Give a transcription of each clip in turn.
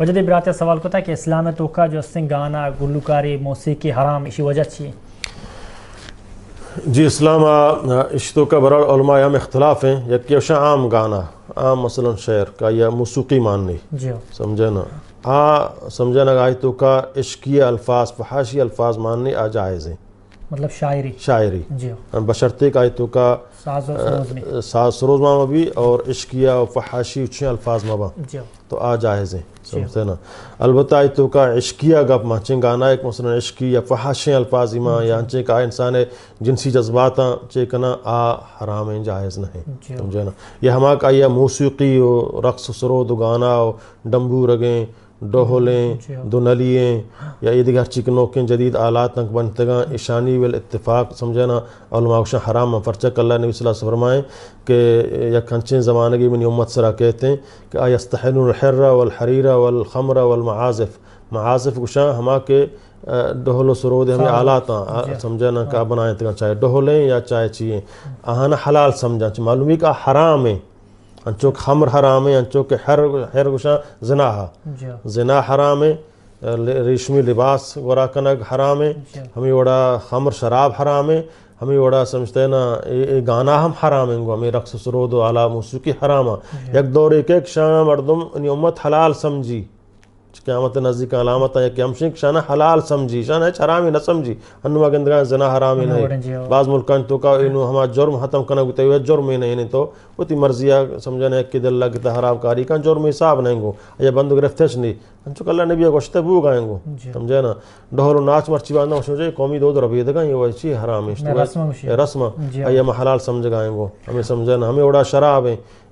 वजह बिरात सवाल को था कि इस्लाम का जो सिंह गाना गुल्लुकारी मौसीकी हराम इसी वजह चाहिए जी इस्लाम इश्तों का उलमा में इख्तलाफ हैं यकशा आम गाना आम मसलन शेर का या मौसीकी माननी समझे ना आ समझे ना आय तो का इश्की अल्फाज फहाशी अल्फाज माननी आ जायज़ हैं मतलब शायरी शायरी जी बशर्ते का तो का साज सरोज मामा भी और इश्किया और फहाशी उच्चे अल्फाज मामा तो आ जायज़ हैं समझते ना अलबत् तो का इश्किया गप माँ चें गाना एक मसलन इश्की या फहाशें अल्फाज इमा या चें का इंसान है जिनसी जज्बात चे कना आ हराम जायज़ नहीं समझे ना यह हमारा का या मौसीकी हो रक्स सरो गाना हो डम्बू रगें डोहलें दुनलियें या ईदगाह चिकनों जदीद आलात नकबंदगा ईशानी वल इतफ़ाक़ समझाना अलमाशा हराम फ़र्चक अल्लाह नबी वसल्लम फरमाएँ के या यकनचे ज़मानगी में उम्मत सरा कहते हैं कि आयस्तहनहर्रा वल हरीरा वल खमरा वल मआज़फ़ मआज़फ़ गुशा हमा के डोहलो सरोद हमें आला था समझाना हाँ। का बनाए तक चाहे डोहलें या चाहे चाहिए आहाना हलाल समझा मालूम का हराम है अंचो खमर हमर हराम है अंचों के हर हर गुशा जना जना हराम है रेशमी लिबास वरा कनक हराम है हमें वड़ा हमर शराब हराम है हमें वड़ा समझते ना ये गाना हम हराम हैं हमें रक्स सरोद आला मौसीकी हरामा एक दौर एक एक शाम अर्दम उम्मत हलाल समझी क़्यामत नज़दीक अलामत है कि हम शिक हलाल समझी शन है हराम न समझी अनुवा गंदगा जना हराम नहीं बाज मुल्क तो का इन हमा जुर्म हतम कन गुते हुए जुर्म ही नहीं तो उति मर्जिया समझन है कि दिल लग दिल्ला की कारी का जुर्म हिसाब नहीं गो या बंद गिरफ्तश नहीं अंचो अल्लाह ने भी गोश्त बू गाएंगो समझे ना डोहरो नाच मर्ची बांधा सोचे कौमी दो रबी दगा ये वैसी हराम है तो रस्म या हलाल समझ गाएंगो हमें समझे ना हमें ओड़ा शराब है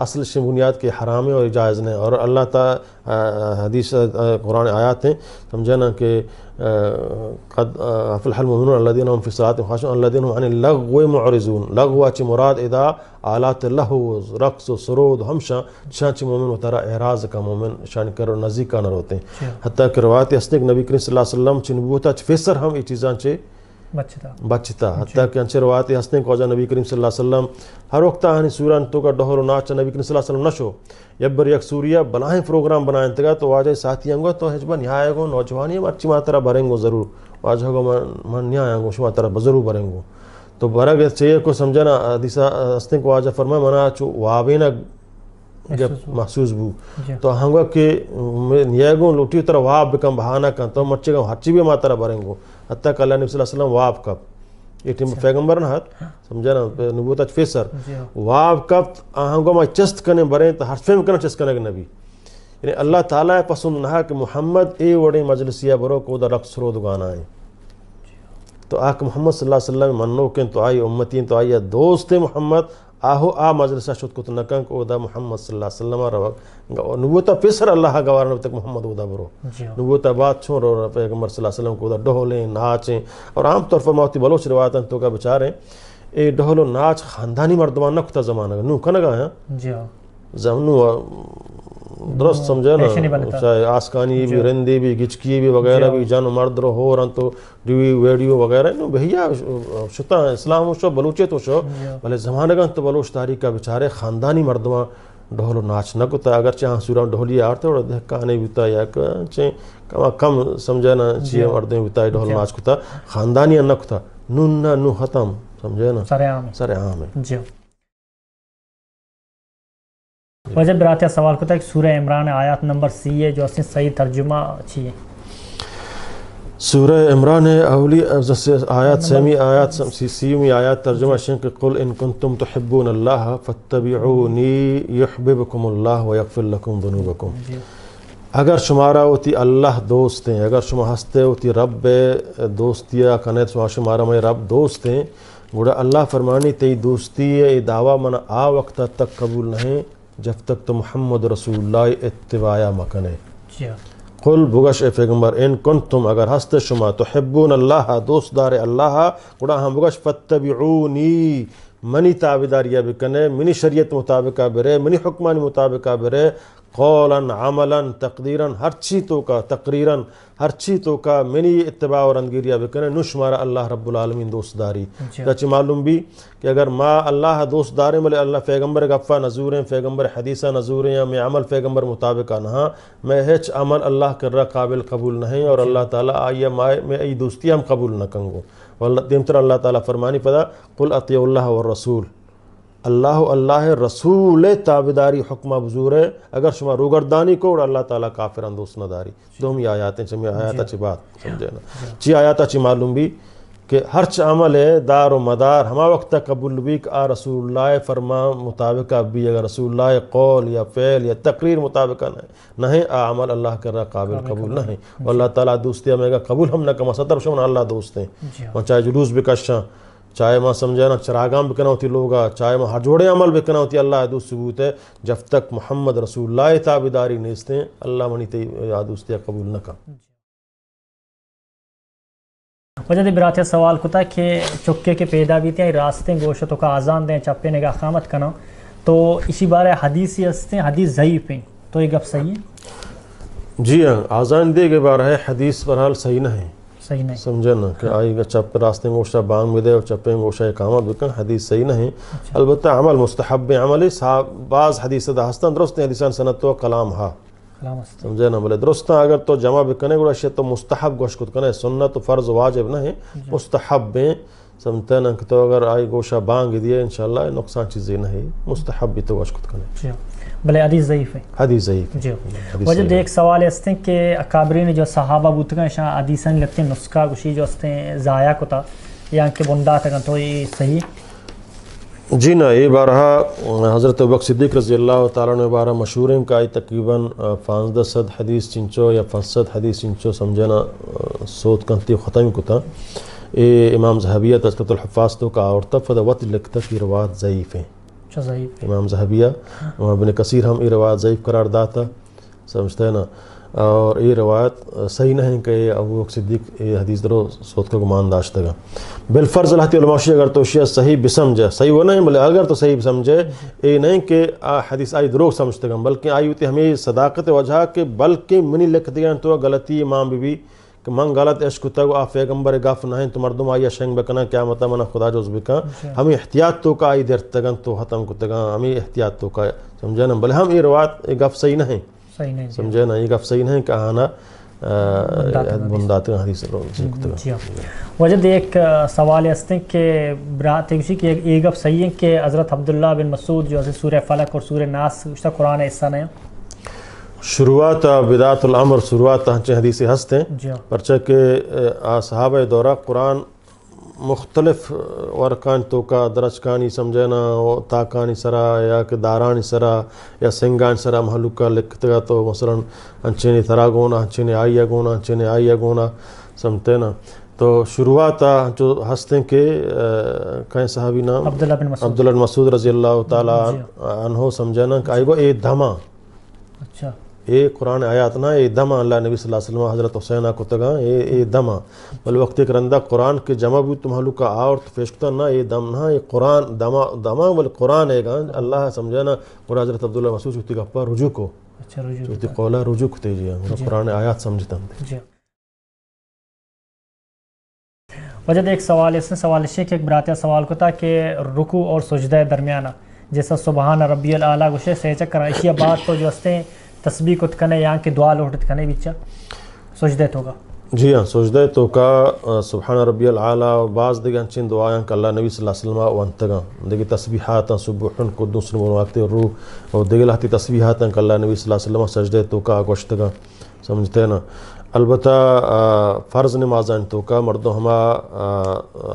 असल से के हराम है और जायज़ नहीं और अल्लाह तदीस कुरान आयात हैं समझा ना कि क़दफ़लमन अल्लादीन हम फ़िसरात लग मरजून लग हुआ च मुराद इदा आलात लहूज रक्स सरोद हम शाह च मोमिन वतारा एराज का मोमिन शान कर नजीक का न रोते हैं हती कि रवायत नबी करीम वसल्लम चिनबूता फ़िसर हम ये चीज़ा चे बचता हत्या के अंचर वाते हंसने को नबी करीम सल्लम हर वक्त हानि सूरन तो का डोहर नाच नबी करीम सल्लम नशो यब्बर यक सूर्या बनाए प्रोग्राम बनाए तगा तो आज साथी अंगो तो हिजबा न्यायगो नौजवानी हम अच्छी मात्रा भरेंगो ज़रूर आज होगो मन न्याय आंगो शुमा तरह ज़रूर भरेंगो तो भरग चाहिए को समझना दिशा हंसने को आज फरमा मना चो वाबे न जब महसूस बू तो हंगो के न्यायगो लुटी तरह वाब कम बहाना कम तो मच्छे गम हच्ची भी मात्रा भरेंगो hatta kala Nabi sallallahu alaihi wasallam पैगम्बर ना हाँ। समझा ना नबूत अच फेसर हाँ। वाव कब आहंगोमा चस्त कने बरे तो हर फेम कने चस्त कने नबी यानी अल्लाह ताला पसंद नहा कि मोहम्मद ए वड़े मजलसिया बरो को द रक्स रो है हाँ। तो आक मोहम्मद सल्लल्लाहु अलैहि वसल्लम मन्नो के तो आई उम्मतीन तो आई दोस्त मोहम्मद ಆಹು ಆ ಮಜಲಸ ಶುತ್ಕೂತ ನಕಂಕ ಓದ ಮುಹಮ್ಮದ್ ಸಲ್ಲ ಸಲ್ಲಮ ರವ ನುವ್ವತ ಪಿಸರ್ ಅಲ್ಲಾಹ ಗವಾರ तक मोहम्मद उदा बरो तो बात छोर और पैगम्बर वसल्लम को उदा डोहलें नाचें और आम तौर पर मौती बलोच रिवायत तो का बेचारे ए डोहलो नाच खानदानी मर्दमान नखता जमाना नु कनगा जी जमनु दुरुस्त समझे ना चाहे आसकानी भी रिंदी भी गिचकी भी वगैरह भी जन मर्द हो रन तो डीवी वेडियो वगैरह नो भैया शुता इस्लाम शो बलूचे तो शो भले जमाने का तो बलूच तारीख का बेचारे खानदानी मर्दवा ढोलो नाच न कुता अगर चाहे सूरा ढोली आरते और कहने काने बिता या चे कम कम समझे ना चाहिए मर्दे बिता ढोल नाच कुता खानदानी न कुता नून ना नू खत्म समझे ना सरे आम सरे आम है जी वजह रात सवाल को था सूर्य इमरान आयात नंबर सी है जो असें सही तर्जुमा अच्छी है सूर इमरान अवली जैसे आयात सेमी आयात सीमी आयात तर्जुमा शिंक कुल इन तुम तो हब्बून अल्लाह फतबी यहबिबकुमल्लाह वफ़िल्लकुम बनूबकुम अगर शुमारा होती अल्लाह दोस्त हैं अगर शुम हंसते होती रब दोस्तिया कने शुमारा मैं रब दोस्त हैं गुड़ा अल्लाह फरमानी तेई दोस्ती है ये दावा मन आ वक्त तक कबूल नहीं जब तक तो मोहम्मद रसूल इतवाया मकन हाँ। कुल बुगश ए पैगम्बर इन कुन तुम अगर हस्त शुमा तो हब्बून अल्लाह दोस्त दार अल्लाह गुड़ा हम बुगश फतबनी मनी ताबेदारिया भी कने मिनी शरीत मुताबिका बिरे मिनी हुक्मानी मुताबिका बिरे कौलन अमलन तकदीरन हर ची तो का तकरीरन हर ची तो का मिनी इतबा और अंदगिरिया भी करें नुश मारा अल्लाह रब्बुलमीन दोस्तदारी तच तो मालूम भी कि अगर माँ अल्लाह दोस्तदार मिले अल्लाह फैगम्बर गफ़ा नजूर फैगम्बर हदीसा नजूर या मैं अमल फैगम्बर मुताबिक नहाँ मैं हेच अमल अल्लाह कर रहा काबिल कबूल नहीं और अल्लाह ताली आइया माए मैं ई दोस्ती हम कबूल न कंगो और दिमतर अल्लाह ताली फरमानी पदा कुल अतिया और रसूल अल्लाह अल्लाह रसूल ताबेदारी हुक्म बजूर है अगर शुमा रूगरदानी को और अल्लाह ताला काफिर नदारी दो ही आयातें चमी आयात अच्छी बात समझे ना ची आयात अच्छी मालूम भी कि हर अमल है दार व मदार हमा वक्त कबुल भी आ रसूल फरमा मुताबिक भी अगर रसूल कौल या फ़ैल या तकरीर मुताबिक नहीं नहीं आ अमल अल्लाह कर काबिल कबूल नहीं अल्लाह ताला दोस्ती में कबूल हम न कमा सतर शुमन अल्लाह दोस्त हैं चाहे जुलूस भी कशा चाहे माँ समझाना चरागाम बिकना होती लोग चाहे माँ हजोड़े अमल बिकना होती अल्लाह याद सबूत है जब तक मोहम्मद रसूल ताबेदारी नेस्ते अल्लाह मनी ते याद कबूल न कर वजह बिरात सवाल कुता कि चुपके के पैदा भी थे रास्ते गोश तो का आज़ान दें चप्पे ने का करना तो इसी बार हदीस हैं हदीस ज़यीफ़ हैं तो ये गप सही है जी हाँ आज़ान दे के बार हदीस बहरहाल सही ना है सही नहीं समझे ना कि हाँ। आई चप रास्ते गोशा बांग विदे और चप्पे गोशा इकामत बिकन हदीस सही नहीं अच्छा। अलबत् अमल मुस्तहब अमल बाज़ हदीस हस्ता दुरुस्त हदीसान सनत व तो कलाम हा समझे ना बोले दुरुस्त अगर तो जमा भी कने गुड़ा तो मुस्तहब गोश कुद कने सुन्नत तो फ़र्ज़ वाजिब नहीं मुस्तहब में समतन अंक तो अगर आई गोशा बांग दिए इन नुकसान चीज़ें नहीं मुस्तहब भी तो अशकुत करें हाँ। भले हदीस ज़यीफ़ है हदीस ज़यीफ़ जी हाँ। वजह तो एक सवाल अस्ते कि अकाबरी ने जो सहाबा बुत का बूत हदीसन लगते नुस्खा गुशी जो अस्ते ज़ाया को था या के बुंदा तक तो ये सही जी ना ये बारह हज़रत वक सिद्दीक रजी अल्लाह तारा बारह मशहूर का तकरीबन फांसद सद हदीस चिंचो या फंसद हदीस चिंचो समझना सोत कंती ख़त्म कुता इमाम जहबिया तस्कतलहफाज तो का और वत लिखता की रवात ज़यीफ़ हैं अच्छा, इमाम जहबिया इमाम कसीर हम ये रवायत ज़यीफ़ करार दाता समझते हैं ना और ये रवायत सही नहीं कि अबू सिद्दीक हदीस दरो सोत को मान दाश देगा बिलफर्ज हतीमशी अगर तोशिया सही भी समझे सही वो नहीं बोले अगर तो सही भी समझे ये नहीं कि हदीस आई दरोग समझते बल्कि आई होती हमें सदाकत वजह के बल्कि मनी लिख दिया तो गलती इमाम बीबी कि मंग गलत इश्क तग आ पैगम्बर गफ ना तो मरदम आया शेंग बकना क्या मत मतलब मना खुदा जो बिका अच्छा। हमें एहतियात तो का आई देर तगन तो हतम को तगा हमें एहतियात तो का समझे ना भले हम ये रवात ये गफ सही ना है समझे ना ये गफ सही नहीं कहा ना हम्म, वजह तो एक सवाल ऐसते हैं कि बरात खुशी की एक गफ सही है कि हज़रत अब्दुल्ला बिन मसूद जो सूर्य फलक और सूर्य नास उसका कुरान ऐसा नहीं शुरुआत बिदातुलमर शुरुआत तहचे तो हदीसी हैं हाँ। परचे के असहाब दौरा कुरान मुख्तलिफ वरकान तो का दरजकानी समझना ताकानी सरा या कि दारानी सरा या सिंगान सरा महलुका लिखते तो मसलन ने थरा गोना ने आइया गोना ने आइया गोना समझते ना तो शुरुआत जो हंसते के कहीं साहबी नाम अब्दुल्ला मसूद रजील्ला अल्लाह तहो समझाना कि आई गो ए धमा अच्छा ए आयात ना ये दमा अल्लाह नबी वसल्लम हज़रत हुसैना को तगा ये ए दमा बल वक्त करंदा कुरान के जमा भी तुम तुम्हालू का आ और फेशता ना ये दम ना ये कुरान दमा दमा बल कुरान है गान अल्लाह समझाना और हज़रत अब्दुल्ला मसूद चुती गप्पा रुजू को अच्छा चुती कौला रुजू को तेजिया कुरान आयात समझता हम वजह एक सवाल इसने सवाल शेख एक बरातिया सवाल को था कि रुकू और सजदा दरमियाना जैसा सुबहान रबी आला गुशे सहचक चक्कर इसी बात तो जो हस्ते हैं तस्बी कुतकने यहाँ के दुआ लोटकने बिच्चा सोचदे तो जी हाँ सोचदे तो का सुबहान रबियल आला बाज़ दिगन चिन दुआ कल्ला नबी सल्लल्लाहु अलैहि वसल्लम तगा दिगे तस्बीहात सुबहुन कुद्दूस वनवाते रू और दिगे लहती हाथ कल्ला नबी सल्लल्लाहु अलैहि वसल्लम सजदे तो का गोश्तगा समझते ना अलबत् फ़र्ज़ नमाज तो का मरदो हम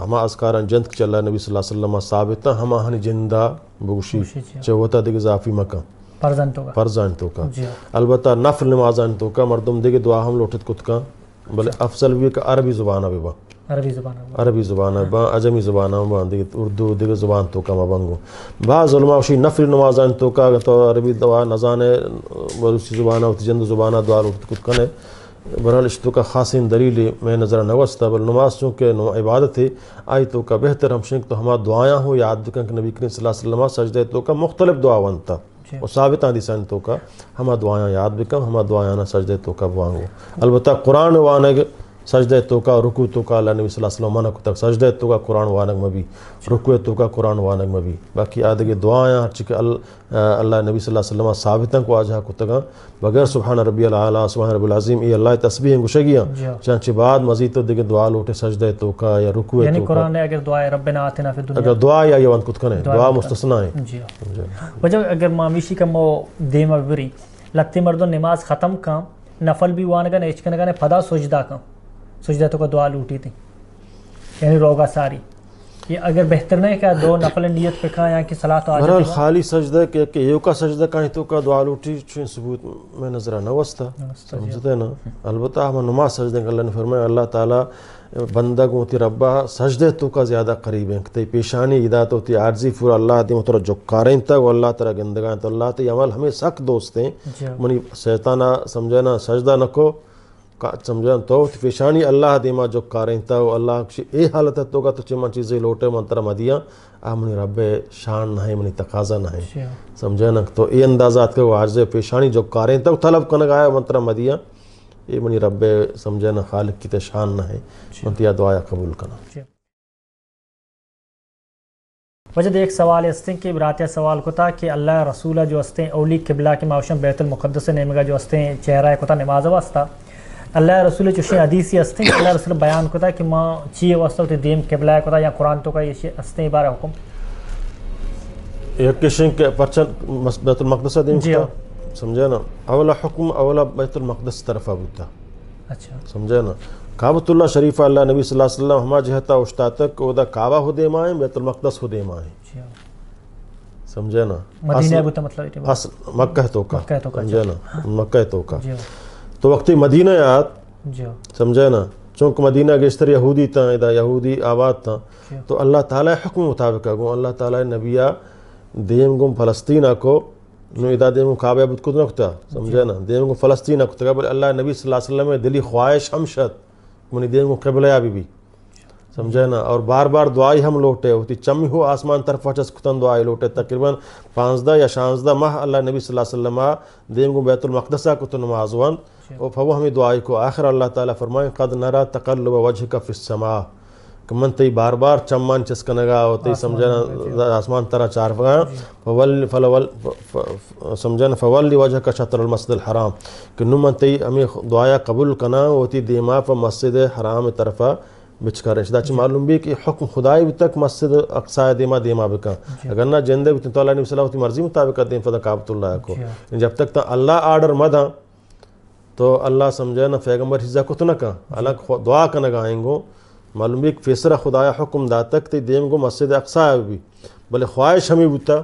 हम असकार जंत चल नबी सल्लल्लाहु अलैहि वसल्लम साबित हमा हन जिंदा बुगशी हाँ। चौथा दिगे जाफ़ी मका फर्ज का हाँ। अलबत् नफल नमाज का मरदम देगे दुआ हम लोटत कुत का भले अफसल भी का अरबी जुबान अभी बा अरबी जुबान अरबी जुबान अजमी जुबान बा उर्दू देगे जुबान तो का मबंगो बाशी उलमा उसी नफल नमाज तो का तो अरबी दुआ नजान है जुबान उत जंद जुबान दुआ लोटत कुत कन है बहरहाल इश्तो का खासिन दलील मैं नज़र नवस्ता बल नमाज चूँकि इबादत है आई तो का बेहतर हम शिंक तो हमारा दुआया हो याद कं नबी करीम सल्लल्लाहु अलैहि वसल्लम सजद तो का मुख्तलिफ दुआ बनता और साबित आदि सन तो का हम दुआया याद बिकम हमा दुआयाना सजदे तो कब वांगो अलबत्ता कुरान वानग सजद तो का रुकू तो का अल्लाह नबी वसल्लम मनक तक सजद तो का कुरान वानग में भी रुकु तो का कुरान वानग में भी बाक़ी आदि दुआयाँ हर चिक अल्लाह नबी वसल्लम साबित को आज हक तक बगैर सुबहान रबी अला सुबह रबी अज़ीम ये अल्लाह तस्बी गुशगियाँ चाँच बाद मजीद तो दिगे दुआ लोटे सजद तो का या रुकु अगर दुआ या ये वन कुतकन है दुआ मुस्तना है अगर मामीशी का मो दे मबरी लगते मर्दों नमाज ख़त्म का नफल भी वान का का फदा सोजदा का सजदत को दुआ लूटी थी यानी रोगा सारी ये अगर बेहतर नहीं क्या दो नफल नियत पे कहा यहाँ की सलाह तो आज खाली सजदा के के यो का सजदा का तो का दुआ लूटी छुन सबूत में नजर न वस्ता समझते ना अलबत्त हम नुमा सजदे अल्लाह ने फरमाए अल्लाह ताला बंदा को होती रब्बा सजदे तो का ज़्यादा करीब है तो पेशानी इदा तो होती आर्जी फुर अल्लाह दी मतलब जुक्कारें तक और अल्लाह तेरा गंदगा तो अल्लाह ते अमल हमें सख दोस्त हैं मनी शैताना समझाना सजदा नको ಚಮಜಂತೋ ಪೇಶಾಣಿ ಅಲ್ಲಾಹ ದೀಮಾ ಜೊ ಕಾರಿಂತಾವು ಅಲ್ಲಾಹ ಕ್ಷಿ ಏ हालत है तो का तो चिमा चीज़ें लोटे मंत्र मदिया आ मुनि रब शान नहीं मुनि तकाजा नहीं अच्छा। समझा न तो ये अंदाजा के वाज पेशानी जो कारें तब तलब कन गाया मंत्र मदिया ये मुनि रब समझे न खालिक की तो शान नहीं अच्छा। मंतिया दुआया कबूल करना अच्छा। वजह एक सवाल हस्तें कि बरातिया सवाल को था कि अल्लाह रसूल जो हस्तें ओली किबला के मावशम बैतुलमुक़दस नेमगा जो हस्तें चेहरा कुता नमाज वास्ता अल्लाह रसूल चुशी हदीसी अस्ते अल्लाह रसूल बयान कोता कि मां चीज वस्तु ते तो दीम केबला कोता या कुरान तो का ये अस्ते बारे हुकुम एक किशन के परचन बैतुल मकदस दीम जी हाँ। समझे ना अवला हुकुम अवला बैतुल मकदस तरफ अबुता अच्छा समझे ना काबतुल्ला शरीफ अल्लाह नबी सल्लल्लाहु अलैहि वसल्लम हमा जहता उस्ता तक ओदा काबा हो दे माए बैतुल मकदस हो दे माए हाँ। समझे ना मदीना अबुता तो मतलब असल मक्का तो का मक्का तो का समझे ना मक्का तो का जी हाँ। तो वक्त मदीना याद समझे ना चूंक मदीना के गेशतर यहूदी था इधर यहूदी आबाद था तो अल्लाह ताला हुक्म मुताबिक गो अल्लाह ताला नबिया देम गुम फ़लस्तीन को नु इदा देम काबे अबुद कुद नक्ता समझे ना देम गुम फ़लस्तीन अक्ता तो बल अल्लाह नबी सल्लल्लाहु अलैहि वसल्लम दिली ख्वाहिश हमशत मुनी देम गुम कबल या भी समझे ना और बार बार दुआई हम लोटे होती चम हो आसमान तरफ कुतन दुआई लोटे तकरीबन पाँचदा या शांजदा माह अल्लाह नबी सल्लल्लाहु अलैहि वसल्लम देम गुम बैतुल मकदसा नमाज़ नमाजवन او فو ہمیں دعائے کو آخر اللہ تعالیٰ فرمائیں قد نرا تقلب وجہ کا فسما کہ من تئی بار بار چمان چسکنگا او تئی سمجھنا آسمان ترا چارفگا فول فلول سمجھنا فول وجہ کا شطر المسجد الحرام کہ نمن تئی ہمیں دعایا قبول کنا او تی دیما ف مسجد حرام طرفا بچکارش دا چې معلوم بي کې حکم خدای به تک مسجد اقصا دیما دیما بکا اگر نه جنده بت تعالی علیہ وسلم کی مرضی مطابق دین فدا کعبۃ اللہ کو جب تک تا اللہ آرڈر مدا तो अल्लाह समझे ना फैगम्बर हिजा कुत तो न कहा अल्लाह दुआ का ना गाएंगो मालूम भी खुदा खुदाया हुक्म दातक ते देम गो मस्जिद अक्सा भी भले ख्वाहिश हमी बुता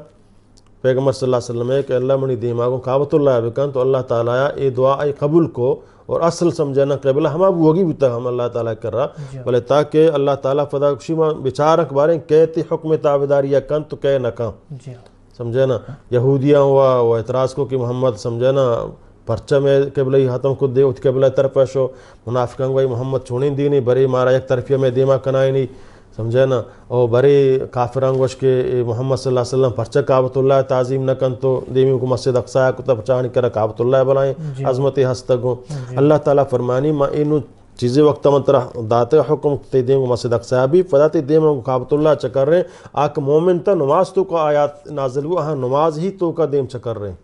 पैगम्बर सल्लम के अल्लाह मणि दिमागो काबतुल्लाह बिकन तो अल्लाह ताली ए दुआ ए कबुल को और असल समझे ना कबल हम अब होगी बुता हम अल्लाह ताली कर रहा भले ताकि अल्लाह ताली फदा खुशीमा विचार अखबारें कहते हुक्म ताबेदारी या कन तो कह न कहाँ समझे ना यहूदियाँ हुआ वो एतराज़ को कि मोहम्मद समझे ना ಪರ್ಚಮೆ ಕಬಿಲ ಈ ಹತಂಕು ದೇವತ್ मुनाफिक मोहम्मद छोड़ी दी नहीं बरे मारा एक तरफिया में दीमा कनाई नहीं समझे ना और बड़े काफिर वश के मोहम्मद सल्लम परच काबतुल्ला ताजीम न कन तो देवी को मस्जिद अक्सा कुतब तो पचानी कर काबतुल्ला बनाए अजमत हस्तगो हाँ अल्लाह तला फरमानी माँ इन चीज़ें वक्त मंत्र दाते हुक्म ते दे मस्जिद अक्सा भी फदाते देव काबतुल्ला चकर रहे आक मोमिन तो नमाज तो का आयात नाजिल हुआ हाँ नमाज ही तो का देम चकर रहे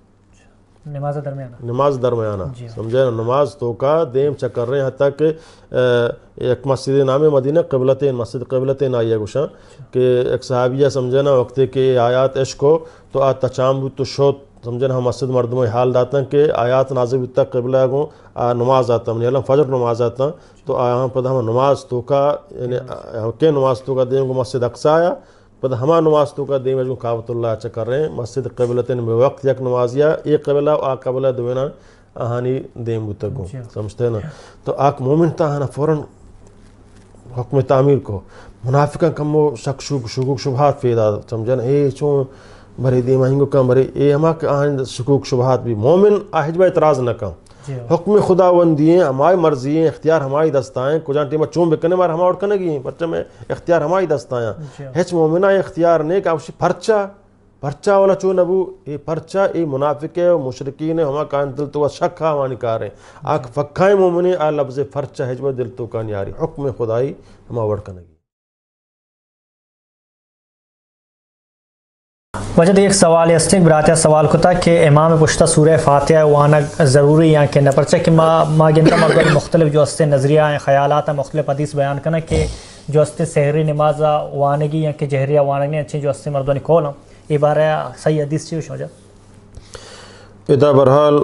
नमाज दरमियाना नमाज दरमियाना हाँ। समझे नमाज तो का देम चक्कर रहे हत्या तक एक मस्जिद नाम मदीना कबलत मस्जिद कबलत है गुशा हाँ। के एक सहाबिया समझे ना वक्त के आयात इश्क तो आ तचाम तो शोत समझे हम मस्जिद मरदम हाल दाता के आयात नाजिब तक कबला गो आ नमाज आता हमने फजर नमाज आता तो आया पद हम नमाज तो का यानी के नमाज तो का देम को मस्जिद अक्सा आया पद हमा नमाज तो का देव जो कावतुल्ला अच्छा कर रहे हैं मस्जिद कबलतिन में वक्त यक नमाजिया एक कबला आ कबला दुना आहानी देम तक हाँ। समझते ना तो आक मोमिन तहाना फ़ौर हकम तमीर को मुनाफिका कम वो शक शुक शुकूक शुभात समझे समझन ए चो भरे दे महंगो कम भरे ए हमा आहान शुकूक शुभात भी मोमिन आहिजबा इतराज़ न कम हाँ। हुक्म खुदा वंदी हैं हमारी मर्जी है इख्तियार हमारी दस्ताएँ कुजान टीम चूम बिकने मार हम और कने गए बच्चे में इख्तियार हमारी दस्तायाँ हिच मोमिना इख्तियार ने का फर्चा पर्चा वाला चो नबू ये पर्चा ये मुनाफिक है मुशरकी ने हमारा कान दिल तो शक हा हमारी कार है आख फक्का मोमिन आ लफ्ज़ फर्चा हिजब दिल तो कान यारी हुक्म खुदाई हम और कने गए वजह एक सवाल यसनिक बरात सवाल को था कि इमाम पुश्ता सूर फ़ातह वाना ज़रूरी यहाँ के नपरचे कि माँ मा गिनता मगर मुख्तलिफ जो हस्ते नज़रिया ख्याल मुख्तलिफ हदीस बयान करना कि जो हस्ते सहरी नमाजा वानगी या कि जहरिया वानगी अच्छी जो हस्ते मर्दों ने खोल ये बार सही हदीस चीज हो जाए इधर बहरहाल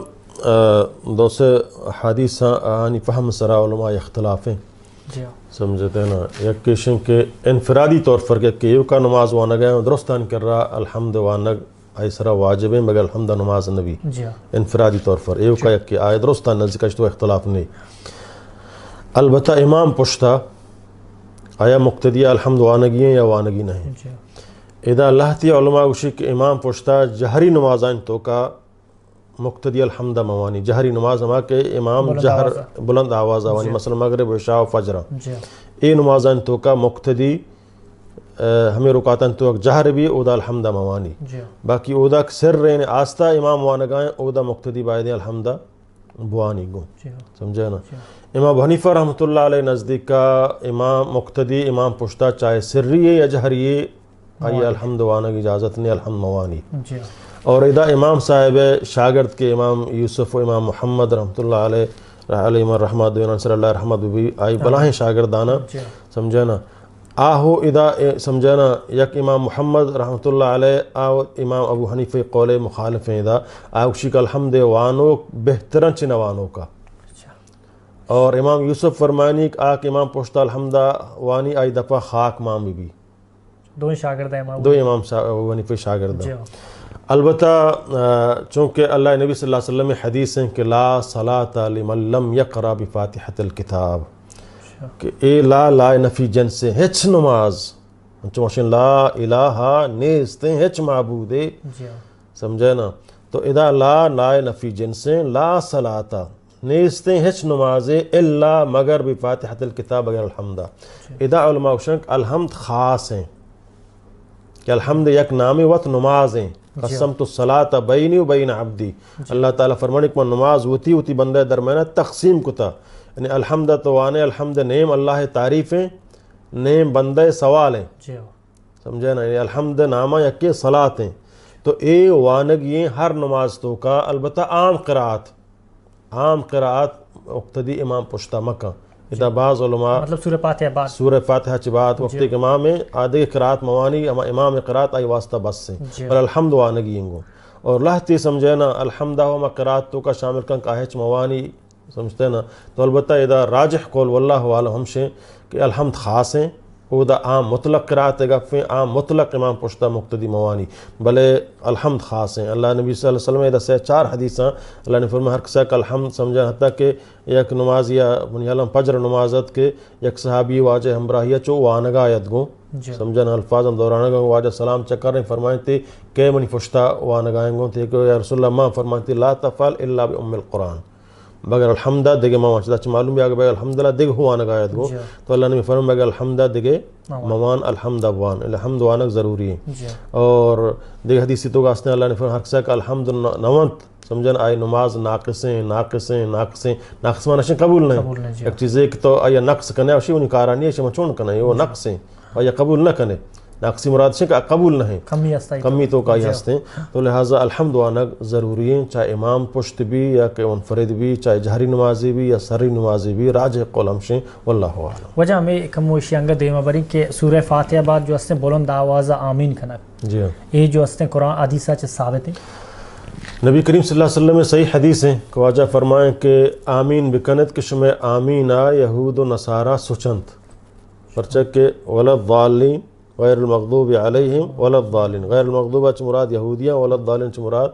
दोस्त हदीस फ़हम सरा जी हाँ। समझते ना या किशन के इनफरादी तौर पर के केव का नमाज वाना गया दुरुस्तान कर रहा अलहमद वानग वाजब है मगर अलहमद नमाज नबी हाँ। इनफरादी तौर पर एव का यकी आए दुरुस्तान नजकश तो अख्तलाफ नहीं अलबत् इमाम पुश्ता आया मुख्तिया अलहमद वानगी या वानगी नहीं हाँ। इधर अल्लाह उलमा उशी के इमाम पुश्ता जहरी नमाजा तो का मुख्तदी अलहमदा मवानी जहरी नमाज अमा के इमाम जहर बुलंद आवाज़ अवानी मसल मगरब शाह फजरा ए नमाजा तो का मुख्तदी हमें रुकातन तो जहर भी उदा अलहमदा मवानी बाकी उदा सिर रहे आस्था इमाम वान गाएँ उदा मुख्तदी बायद अलहमदा बुआनी गो समझे ना इमाम हनीफ़ा रहमत नज़दीक का इमाम मुख्तदी इमाम पुश्ता चाहे सिर्री या जहरी आइए अलहमद वाना की इजाज़त ने अलहमद मवानी और इधर इमाम साहब शागर्द के इमाम यूसुफ़ इमाम मोहम्मद रहमत रहमद आई बला हैं शागिर्दाना अच्छा। ना आहो इदा समझा ना यक इमाम मोहम्मद रहमत आओ इमाम अबू हनीफ़ कौल मुखालफ इदा आयुशी अलहमद वानो बेहतर चिन वानों का अच्छा। और इमाम यूसुफ फरमानी आक इमाम पोश्ता अलहमदा वानी आई दफ़ा खाक माम बीबी दो शागर दो इमाम अबू हनीफ़ शागिर्द अलबत् चूँकि अल्लाह नबी सल्लल्लाहु अलैहि वसल्लम हदीस हैं कि ला सलाम लिमल्लम यकरा बिफातिहतल किताब कि ए ला ला नफ़ी जन से हिच नमाज चौशन ला इलाहा नेस्ते हिच मबूद हाँ। समझे ना तो इदा ला ला नफ़ी जन से ला सलाता नेस्ते हिच नमाज अल्ला मगर बिफातिहतल किताब अगर अलहमदा इदा अलहमद ख़ास हैं कि अलहमद यक नाम वत नमाज हैं हाँ। कसम तो सलात बैनी बैन अब्दी अल्लाह ताला फरमाने में नमाज होती उती बंदे दरमियान तकसीम को था यानी अलहमद तोान अलहमद नेम अल्लाह तारीफ़ें नेम बंदे सवाल हैं हाँ। समझे ना अलहमद नामा यके सलात हैं तो ए वानग ये हर नमाज तो का अलबत् आम करात आम करात उख्तदी इमाम पुश्ता मका इदाबाज मतलब सूर फातह सूर फातह के बाद वक्त इमाम में आधे करात मवानी इमाम करात आई वास्ता बस से पर अलहमद वानगी इंगो और लहती समझे ना अलहमदा व करात तो का शामिल कंक आहच मवानी समझते ना तो अलबत्त इदा राजह कौल वल्ला हम शें कि अलहमद ख़ास हैं ओदा आम मुतलक करात गफ़े आम मुतलक इमाम पुश्ता मुख्तदी मवानी भले अलहमद ख़ास हैं अल्लाह नबी वसल्लम अदा चार हदीसा अल्लाह ने फरमा हर सक अलहमद समझा हती कि यक नमाज या बुनियालम पजर नमाजत के यक सहाबी वाज हमराहिया चो वानगा गो समझन अल्फाज हम दौरान गो सलाम चक्कर ने फरमाए थे के मनी पुश्ता वानगाएंगो थे रसोल्ला माँ फरमाए थे ला तफ़ल अल्ला उमिल कुरान बगैर अलहमदा दिगे मवान सदा मालूम भी आगे बगैर अलहमदिल्ला दिग हुआन गायद को तो अल्लाह ने फरम बगैर अलहमदा दिगे मवान अलहमद वान अलहमद वानक ज़रूरी है और दिगे हदीसी तो गासने अल्लाह ने हर सक अलहमद नवंत समझन आए नमाज नाकसें नाकसें नाकसें नाकस मान माना कबूल नहीं एक चीज़ एक तो आया नक्स कने अशी उन्हीं कारानी है मचोण कने वो नक्स नक्सें और यह कबूल न कने नाकसी मुराद से कबूल नहीं कमी तो। कमी तो का ही हंसते तो लिहाजा अलहमद वानक ज़रूरी है चाहे इमाम पुश्त भी या के मुनफरद भी चाहे जहरी नमाजी भी या सरी नमाजी भी राज कौलम से वल्ला वजह हमें कमोशी अंग के सूर फातहबाद जो हंसते बुलंद आवाज़ आमीन खनक जी ये जो हंसते कुरान आदिशा से साबित है नबी करीम वसल्लम में सही हदीस हैं ख्वाजा फरमाएँ कि आमीन बिकनत कि शुम आमीना यहूद नसारा सुचंत परचक के वालीन गैरमखदूब अलहम वलदालिन अच मुराद यहूदिया वलदालिन अच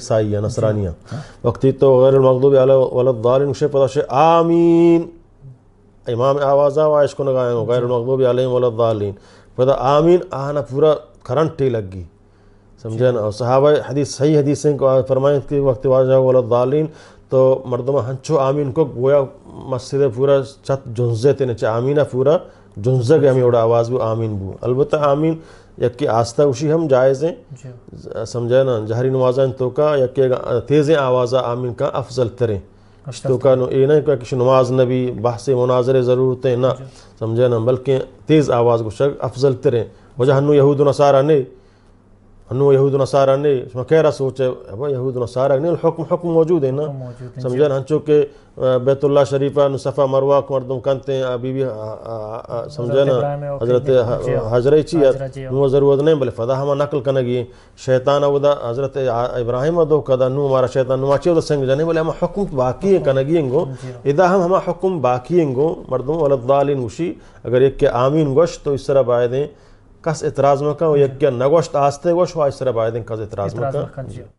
ईसाई या नसरानिया वक्ती तो गैरमखदूब वलदालिन शे पता शे आमीन इमाम आवाज़ा वाइश को गाया हूँ गैरमखदूब अलहम पता आमीन आना पूरा करंट ही लग गई समझे ना और सहाबा हदीस सही हदीसें को फरमाएँ कि वक्त वाजा वलदालिन तो मरदमा हंचो आमीन को गोया मस्जिद पूरा छत जुंजे थे नीचे आमीना पूरा जुंजग है हमें आवाज़ भी आमीन बू अलबत्त आमीन कि आस्था उसी हम जायज़ हैं समझा ना जहरी नवाजा तो यक तेज़ आवाज़ आमीन का अफजल तरें तो ये ना कि नमाज नबी बहस मुनाजर ज़रूरत है ना समझा ना बल्कि तेज़ आवाज़ को शक अफजल तरें वजह यहूद नसारा नहीं हनु यहूद नसारा ने इसमें कह रहा सोच है यहूद नसारा नहीं हुक्म हुक्म मौजूद है ना समझा ना चूँकि बैतुल्ला शरीफा नसफ़ा मरवा मरदम कानते हैं अभी भी समझा ना हज़रत हजर चिया नुह ज़रूरत नहीं बोले फदा हम नकल कनगी शैतान उदा हज़रत इब्राहिम अदो कदा नु हमारा शैतान नुआची उदा संग जाने बोले हम हुक्म बाकी है कनगी इंगो हाँ। इदा हम हमारा हुक्म बाकी इंगो मरदम वलदालिन उशी अगर एक के आमीन गोश तो इस तरह बाय दें کس اعتراض مکا و یک نگوشت آستے گوش و آئیس رب آئیدن کس اعتراض مکا